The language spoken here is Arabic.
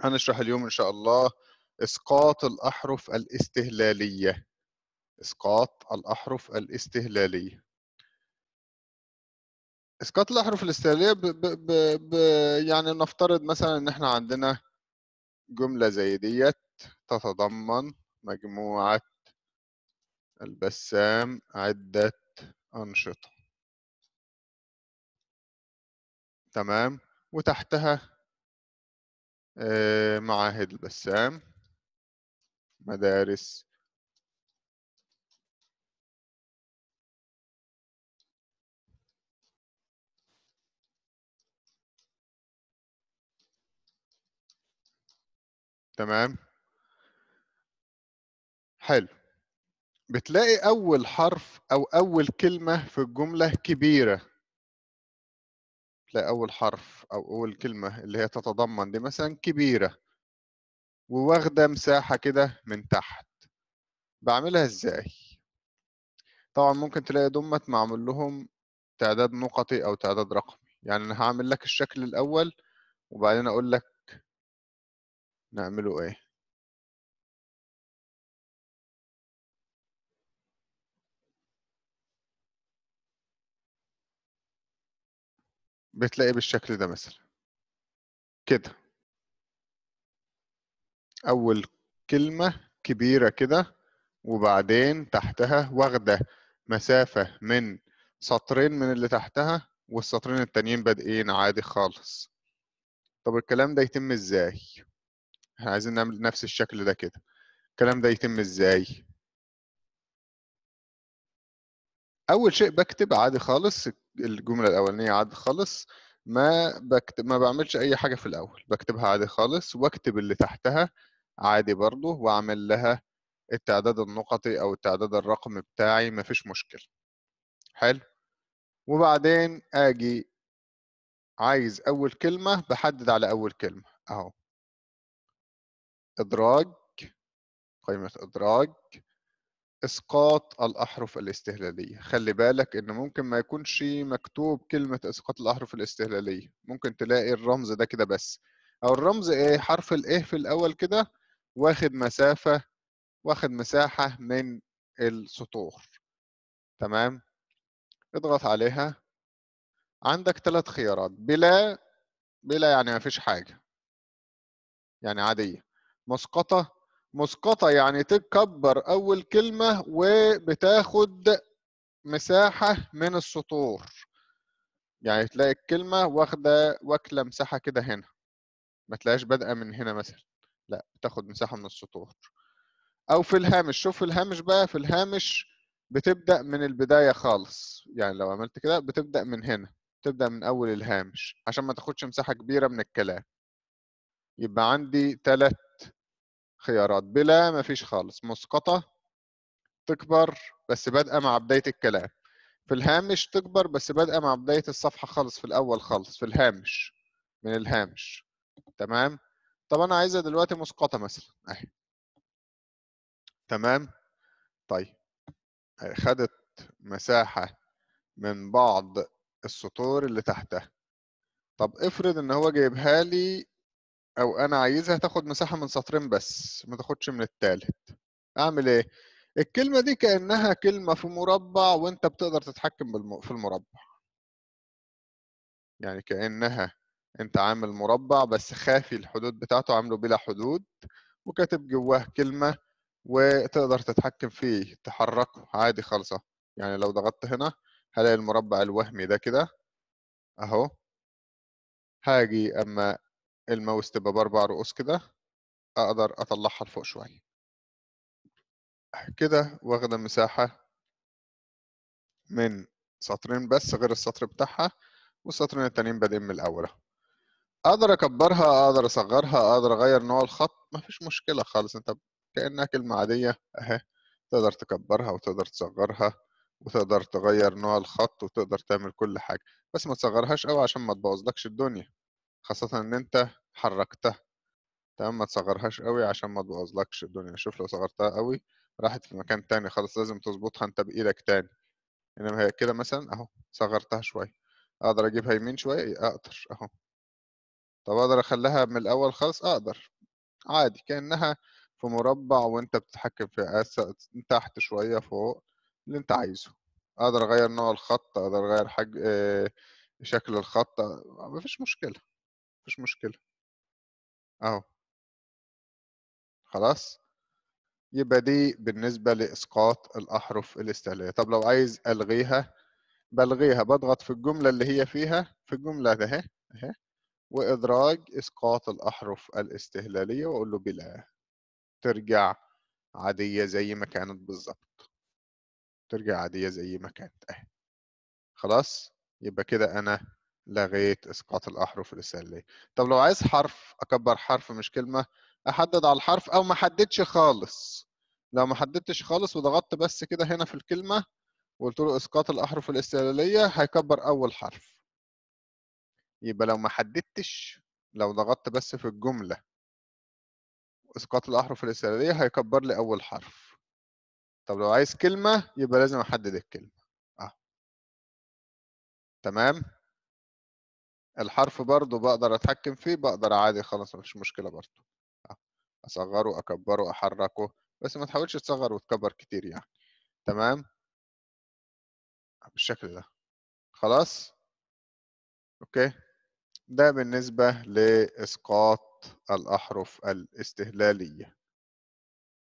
هنشرح اليوم إن شاء الله إسقاط الأحرف الاستهلالية إسقاط الأحرف الاستهلالية إسقاط الأحرف الاستهلالية ب ب ب يعني نفترض مثلا إن إحنا عندنا جملة زي ديت تتضمن مجموعة البسام عدة أنشطة تمام وتحتها آه، معاهد البسام مدارس تمام حلو بتلاقي أول حرف أو أول كلمة في الجملة كبيرة هتلاقي اول حرف او اول كلمه اللي هي تتضمن دي مثلا كبيره وواخده مساحه كده من تحت بعملها ازاي طبعا ممكن تلاقي دمت معمول لهم تعداد نقطي او تعداد رقمي يعني انا هعمل لك الشكل الاول وبعدين اقول لك نعمله ايه بتلاقي بالشكل ده مثلا كده أول كلمة كبيرة كده وبعدين تحتها واخدة مسافة من سطرين من اللي تحتها والسطرين التانيين بادئين عادي خالص طب الكلام ده يتم ازاي؟ احنا عايزين نعمل نفس الشكل ده كده الكلام ده يتم ازاي؟ اول شيء بكتب عادي خالص الجمله الاولانيه عادي خالص ما بكتب ما بعملش اي حاجه في الاول بكتبها عادي خالص واكتب اللي تحتها عادي برضه واعمل لها التعداد النقطي او التعداد الرقمي بتاعي مفيش مشكله حلو وبعدين اجي عايز اول كلمه بحدد على اول كلمه اهو ادراج قائمه ادراج اسقاط الاحرف الاستهلاليه خلي بالك ان ممكن ما يكونش مكتوب كلمه اسقاط الاحرف الاستهلاليه ممكن تلاقي الرمز ده كده بس او الرمز ايه حرف الايه في الاول كده واخد مسافه واخد مساحه من السطور تمام اضغط عليها عندك ثلاث خيارات بلا بلا يعني ما فيش حاجه يعني عاديه مسقطه مسقطة يعني تكبر أول كلمة وبتاخد مساحة من السطور يعني تلاقي الكلمة واخدة واكلة مساحة كده هنا ما تلاقيش بادئة من هنا مثلا لا بتاخد مساحة من السطور أو في الهامش شوف الهامش بقى في الهامش بتبدأ من البداية خالص يعني لو عملت كده بتبدأ من هنا تبدأ من أول الهامش عشان ما تاخدش مساحة كبيرة من الكلام يبقى عندي تلات خيارات بلا ما فيش خالص مسقطة تكبر بس بادئة مع بداية الكلام في الهامش تكبر بس بادئة مع بداية الصفحة خالص في الأول خالص في الهامش من الهامش تمام طب أنا عايزها دلوقتي مسقطة مثلا أهي تمام طيب خدت مساحة من بعض السطور اللي تحتها طب افرض ان هو جايبها لي او انا عايزها تاخد مساحه من سطرين بس ما تاخدش من التالت اعمل ايه الكلمه دي كانها كلمه في مربع وانت بتقدر تتحكم في المربع يعني كانها انت عامل مربع بس خافي الحدود بتاعته عامله بلا حدود وكاتب جواه كلمه وتقدر تتحكم فيه تحركه عادي خالصه يعني لو ضغطت هنا هلاقي المربع الوهمي ده كده اهو هاجي اما الماوس تبقى باربع رؤوس كده اقدر اطلعها لفوق شويه كده واخده مساحه من سطرين بس غير السطر بتاعها والسطرين التانيين بادئين من الاول اقدر اكبرها اقدر اصغرها اقدر اغير نوع الخط مفيش مشكله خالص انت كانها كلمه عاديه اهي تقدر تكبرها وتقدر تصغرها وتقدر تغير نوع الخط وتقدر تعمل كل حاجه بس ما تصغرهاش قوي عشان ما تبوظلكش الدنيا خاصه ان انت حركتها تمام ما تصغرهاش قوي عشان ما تبوظلكش الدنيا شوف لو صغرتها قوي راحت في مكان تاني خلاص لازم تظبطها انت بايدك تاني انما هي كده مثلا اهو صغرتها شويه اقدر اجيبها يمين شويه إيه، اقدر اهو طب اقدر اخليها من الاول خالص اقدر عادي كانها في مربع وانت بتتحكم في تحت شويه فوق اللي انت عايزه اقدر اغير نوع الخط اقدر اغير حاج... آه، شكل الخط مفيش مشكله مفيش مشكله أهو. خلاص؟ يبقى دي بالنسبة لإسقاط الأحرف الاستهلاكيه طب لو عايز ألغيها بلغيها بضغط في الجملة اللي هي فيها في الجملة ده أهي أهي وإدراج إسقاط الأحرف الاستهلالية وأقول له بلا ترجع عادية زي ما كانت بالظبط ترجع عادية زي ما كانت أهي خلاص يبقى كده أنا لغايه اسقاط الاحرف الاساليه طب لو عايز حرف اكبر حرف مش كلمه احدد على الحرف او ما حددش خالص لو ما حددتش خالص وضغطت بس كده هنا في الكلمه وقلت له اسقاط الاحرف الاستهلاليه هيكبر اول حرف يبقى لو ما حددتش لو ضغطت بس في الجمله اسقاط الاحرف الاستهلاليه هيكبر لي اول حرف طب لو عايز كلمه يبقى لازم احدد الكلمه اه تمام الحرف برضو بقدر اتحكم فيه بقدر عادي خلاص مفيش مشكله برضو اصغره اكبره احركه بس ما تحاولش تصغر وتكبر كتير يعني تمام بالشكل ده خلاص اوكي ده بالنسبه لاسقاط الاحرف الاستهلاليه